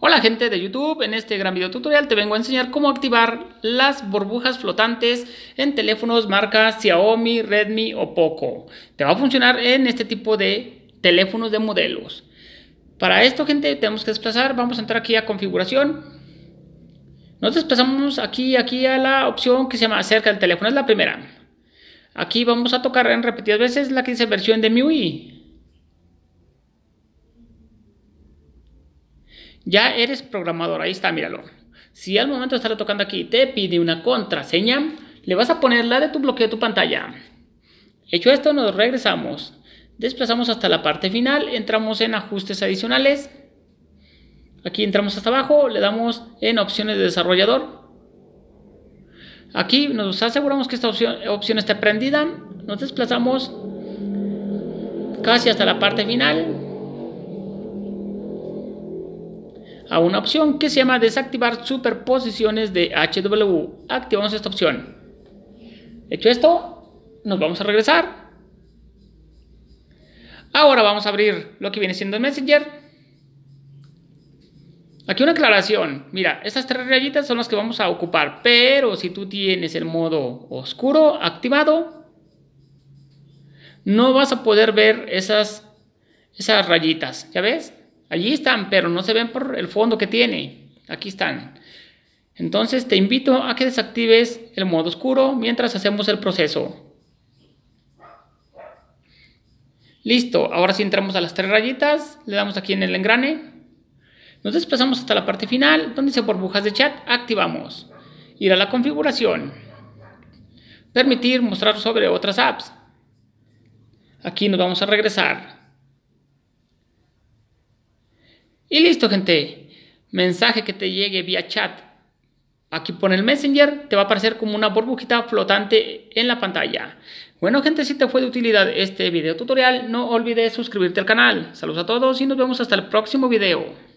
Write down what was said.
Hola gente de YouTube, en este gran video tutorial te vengo a enseñar cómo activar las burbujas flotantes en teléfonos marca Xiaomi, Redmi o Poco. Te va a funcionar en este tipo de teléfonos de modelos. Para esto gente tenemos que desplazar, vamos a entrar aquí a configuración. Nos desplazamos aquí, aquí a la opción que se llama acerca del teléfono, es la primera. Aquí vamos a tocar en repetidas veces la que dice versión de MIUI. Ya eres programador, ahí está, míralo. Si al momento de tocando aquí te pide una contraseña, le vas a poner la de tu bloqueo de tu pantalla. Hecho esto, nos regresamos. Desplazamos hasta la parte final, entramos en ajustes adicionales. Aquí entramos hasta abajo, le damos en opciones de desarrollador. Aquí nos aseguramos que esta opción, opción esté prendida. Nos desplazamos casi hasta la parte final a una opción que se llama desactivar superposiciones de HW. Activamos esta opción. Hecho esto, nos vamos a regresar. Ahora vamos a abrir lo que viene siendo el Messenger. Aquí una aclaración. Mira, estas tres rayitas son las que vamos a ocupar, pero si tú tienes el modo oscuro activado, no vas a poder ver esas, esas rayitas. ¿Ya ves? Allí están, pero no se ven por el fondo que tiene. Aquí están. Entonces te invito a que desactives el modo oscuro mientras hacemos el proceso. Listo, ahora si entramos a las tres rayitas, le damos aquí en el engrane. Nos desplazamos hasta la parte final, donde dice burbujas de chat, activamos. Ir a la configuración. Permitir mostrar sobre otras apps. Aquí nos vamos a regresar. Y listo, gente. Mensaje que te llegue vía chat. Aquí pone el Messenger te va a aparecer como una burbujita flotante en la pantalla. Bueno, gente, si te fue de utilidad este video tutorial, no olvides suscribirte al canal. Saludos a todos y nos vemos hasta el próximo video.